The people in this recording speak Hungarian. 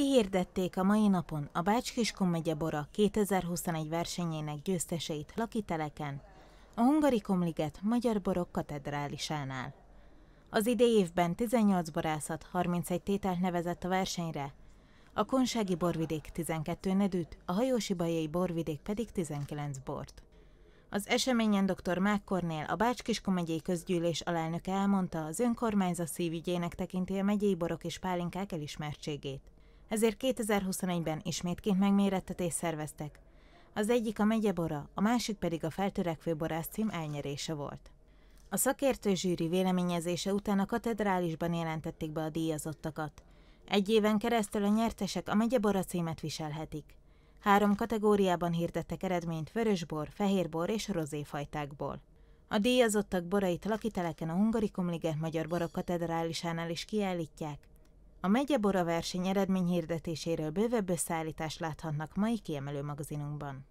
Kihirdették a mai napon a Bács-Kiskun megye Bora 2021 versenyének győzteseit lakiteleken, a hungari Liget Magyar Borok katedrálisánál. Az idei évben 18 borászat 31 tételt nevezett a versenyre, a Konsági borvidék 12 nedűt, a Hajósi Bajai borvidék pedig 19 bort. Az eseményen dr. Mák Kornél, a Bács-Kiskun megyei közgyűlés alelnöke elmondta, az önkormányzat szívügyének tekinti a megyei borok és pálinkák elismertségét ezért 2021-ben ismétként megmérettetést szerveztek. Az egyik a megyebora, a másik pedig a feltörekvő borász cím elnyerése volt. A szakértő zsűri véleményezése után a katedrálisban jelentették be a díjazottakat. Egy éven keresztül a nyertesek a megyebora címet viselhetik. Három kategóriában hirdettek eredményt vörösbor, fehérbor és rozéfajtákból. A díjazottak borait lakiteleken a Hungarikum Liget Magyar Borok Katedrálisánál is kiállítják, a megyebora verseny eredményhirdetéséről bővebb összeállítást láthatnak mai kiemelő magazinunkban.